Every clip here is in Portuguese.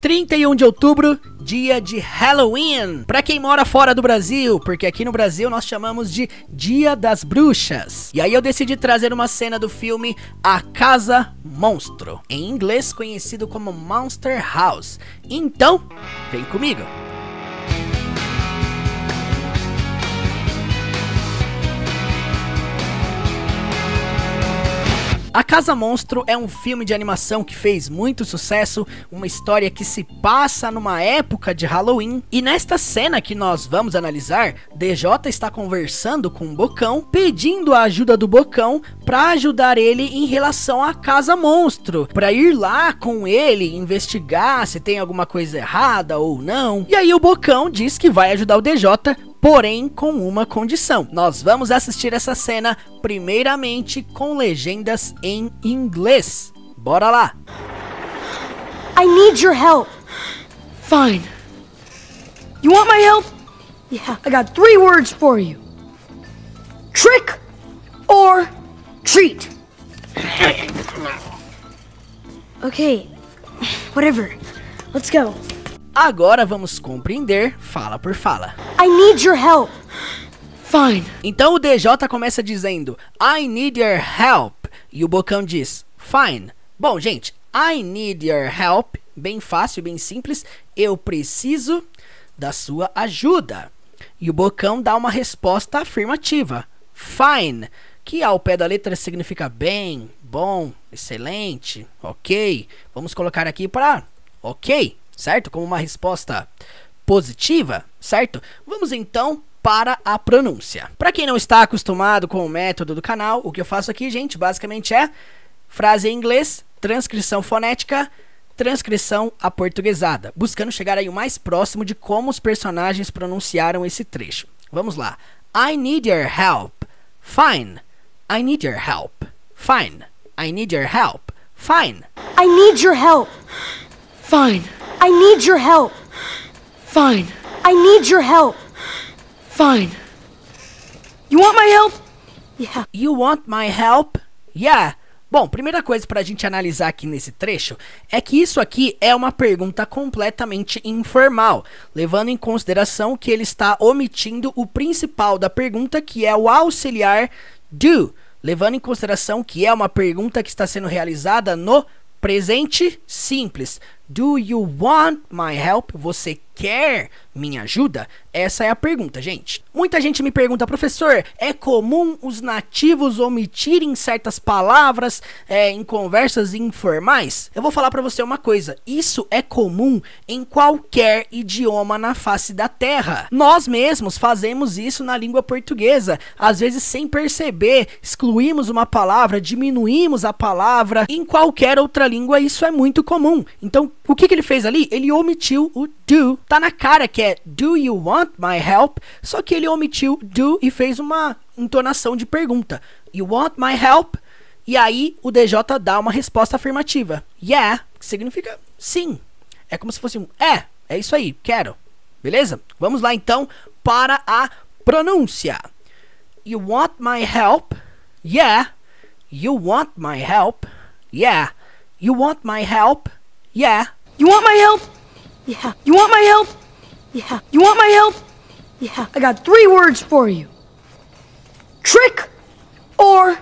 31 de outubro, dia de Halloween. Para quem mora fora do Brasil, porque aqui no Brasil nós chamamos de Dia das Bruxas. E aí eu decidi trazer uma cena do filme A Casa Monstro, em inglês conhecido como Monster House. Então, vem comigo. A Casa Monstro é um filme de animação que fez muito sucesso, uma história que se passa numa época de Halloween. E nesta cena que nós vamos analisar, DJ está conversando com o Bocão, pedindo a ajuda do Bocão para ajudar ele em relação à Casa Monstro, para ir lá com ele investigar se tem alguma coisa errada ou não. E aí o Bocão diz que vai ajudar o DJ porém com uma condição. Nós vamos assistir essa cena primeiramente com legendas em inglês. Bora lá. I need your help. Fine. You want my help? Yeah. I got three words for you. Trick or treat. Okay. Whatever. Let's go. Agora vamos compreender fala por fala. I need your help. Fine. Então o DJ começa dizendo I need your help. E o Bocão diz Fine. Bom, gente, I need your help. Bem fácil, bem simples. Eu preciso da sua ajuda. E o Bocão dá uma resposta afirmativa. Fine. Que ao pé da letra significa bem, bom, excelente, ok. Vamos colocar aqui para ok, certo? Como uma resposta positiva, certo? Vamos então para a pronúncia. Para quem não está acostumado com o método do canal, o que eu faço aqui, gente, basicamente é frase em inglês, transcrição fonética, transcrição aportuguesada, buscando chegar aí o mais próximo de como os personagens pronunciaram esse trecho. Vamos lá. I need your help. Fine. I need your help. Fine. I need your help. Fine. I need your help. Fine. I need your help. Fine. I need your help. Fine. You want my help? Yeah. You want my help? Yeah. Bom, primeira coisa para a gente analisar aqui nesse trecho é que isso aqui é uma pergunta completamente informal, levando em consideração que ele está omitindo o principal da pergunta, que é o auxiliar do, levando em consideração que é uma pergunta que está sendo realizada no presente simples. Do you want my help? Você quer minha ajuda? Essa é a pergunta, gente. Muita gente me pergunta, professor, é comum os nativos omitirem certas palavras é, em conversas informais? Eu vou falar para você uma coisa: isso é comum em qualquer idioma na face da Terra. Nós mesmos fazemos isso na língua portuguesa, às vezes sem perceber, excluímos uma palavra, diminuímos a palavra. Em qualquer outra língua, isso é muito comum. Então, o que, que ele fez ali? Ele omitiu o do, tá na cara que é do you want my help? Só que ele omitiu do e fez uma entonação de pergunta. You want my help? E aí o DJ dá uma resposta afirmativa. Yeah, que significa sim. É como se fosse um é, é isso aí, quero. Beleza? Vamos lá então para a pronúncia. You want my help? Yeah. You want my help? Yeah. You want my help? Yeah. You want my help? Yeah. You want my help? Yeah. You want my help? Yeah. I got three words for you. Trick or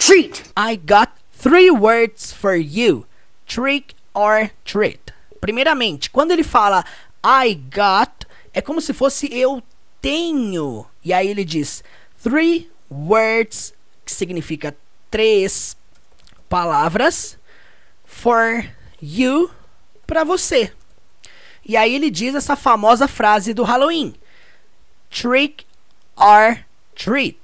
treat. I got three words for you. Trick or treat. Primeiramente, quando ele fala I got, é como se fosse eu tenho. E aí ele diz three words, que significa três palavras for you para você. E aí ele diz essa famosa frase do Halloween: Trick or treat,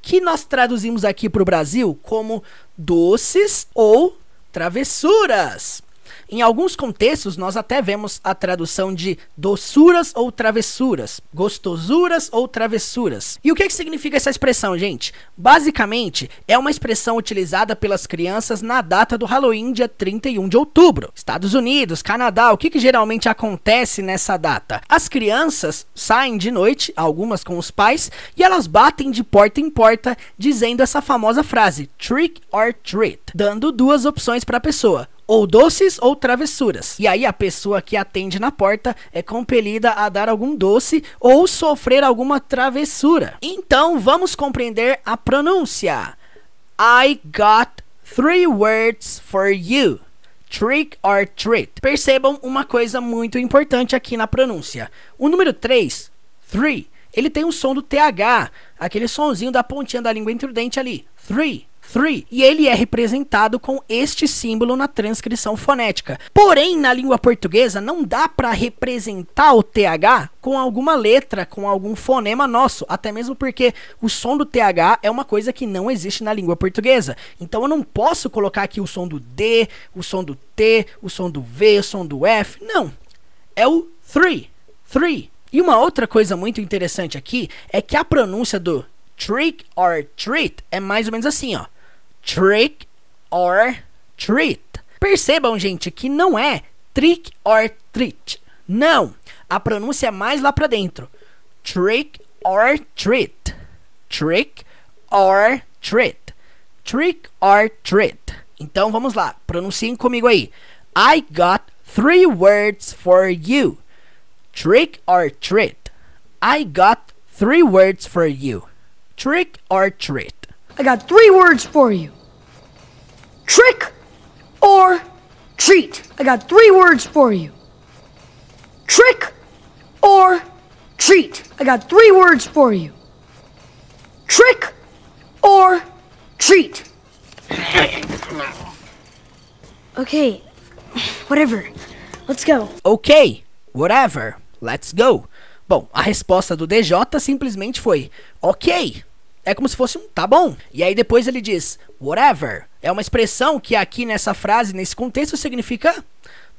que nós traduzimos aqui para o Brasil como doces ou travessuras. Em alguns contextos, nós até vemos a tradução de doçuras ou travessuras, gostosuras ou travessuras. E o que, é que significa essa expressão, gente? Basicamente, é uma expressão utilizada pelas crianças na data do Halloween, dia 31 de outubro. Estados Unidos, Canadá, o que, que geralmente acontece nessa data? As crianças saem de noite, algumas com os pais, e elas batem de porta em porta dizendo essa famosa frase: trick or treat, dando duas opções para a pessoa ou doces ou travessuras. E aí a pessoa que atende na porta é compelida a dar algum doce ou sofrer alguma travessura. Então vamos compreender a pronúncia. I got three words for you. Trick or treat. Percebam uma coisa muito importante aqui na pronúncia. O número 3, three, ele tem o um som do TH, aquele sonzinho da pontinha da língua entre o dente ali. Three three, e ele é representado com este símbolo na transcrição fonética. Porém, na língua portuguesa não dá para representar o TH com alguma letra, com algum fonema nosso, até mesmo porque o som do TH é uma coisa que não existe na língua portuguesa. Então eu não posso colocar aqui o som do D, o som do T, o som do V, o som do F. Não. É o three. Three. E uma outra coisa muito interessante aqui é que a pronúncia do trick or treat é mais ou menos assim, ó trick or treat. Percebam, gente, que não é trick or treat. Não. A pronúncia é mais lá para dentro. Trick or treat. Trick or treat. Trick or treat. Então vamos lá, pronunciem comigo aí. I got three words for you. Trick or treat. I got three words for you. Trick or treat. I got three words for you trick or treat. I got three words for you trick or treat. I got three words for you trick or treat. okay, whatever. Let's go. Ok, whatever. Let's go. Bom, a resposta do DJ simplesmente foi ok. é como se fosse um tá bom. E aí depois ele diz whatever. É uma expressão que aqui nessa frase, nesse contexto, significa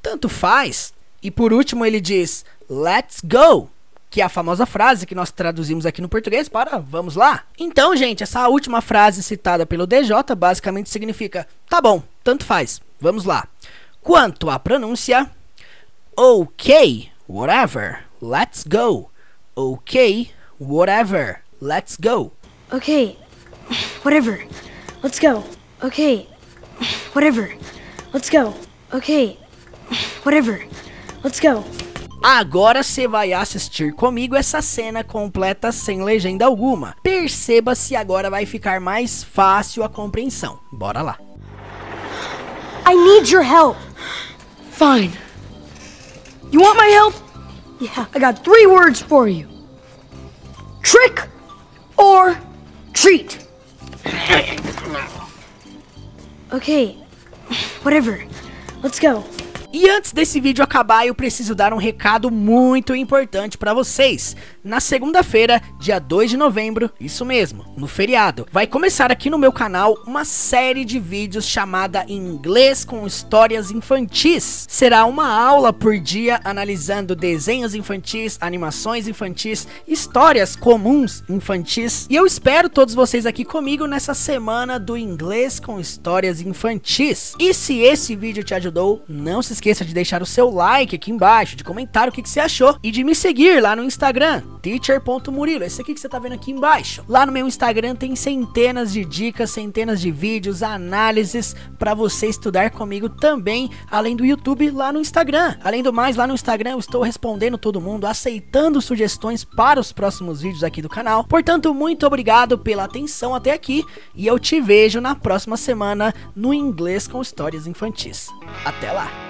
tanto faz. E por último ele diz let's go. Que é a famosa frase que nós traduzimos aqui no português para vamos lá. Então, gente, essa última frase citada pelo DJ basicamente significa tá bom, tanto faz, vamos lá. Quanto à pronúncia, ok, whatever, let's go. Ok, whatever, let's go. Okay, whatever. Let's go. Okay, whatever. Let's go. Okay, whatever. Let's go. Agora você vai assistir comigo essa cena completa sem legenda alguma. Perceba se agora vai ficar mais fácil a compreensão. Bora lá. I need your help. Fine. You want my help? Yeah. I got three words for you. Trick or treat! Ok, whatever. Let's go. E antes desse vídeo acabar, eu preciso dar um recado muito importante para vocês na segunda-feira, dia 2 de novembro, isso mesmo, no feriado. Vai começar aqui no meu canal uma série de vídeos chamada Inglês com Histórias Infantis. Será uma aula por dia analisando desenhos infantis, animações infantis, histórias comuns infantis. E eu espero todos vocês aqui comigo nessa semana do Inglês com Histórias Infantis. E se esse vídeo te ajudou, não se esqueça de deixar o seu like aqui embaixo, de comentar o que, que você achou e de me seguir lá no Instagram teacher.murilo, esse aqui que você tá vendo aqui embaixo. Lá no meu Instagram tem centenas de dicas, centenas de vídeos, análises para você estudar comigo também, além do YouTube lá no Instagram. Além do mais, lá no Instagram eu estou respondendo todo mundo, aceitando sugestões para os próximos vídeos aqui do canal. Portanto, muito obrigado pela atenção até aqui e eu te vejo na próxima semana no Inglês com Histórias Infantis. Até lá!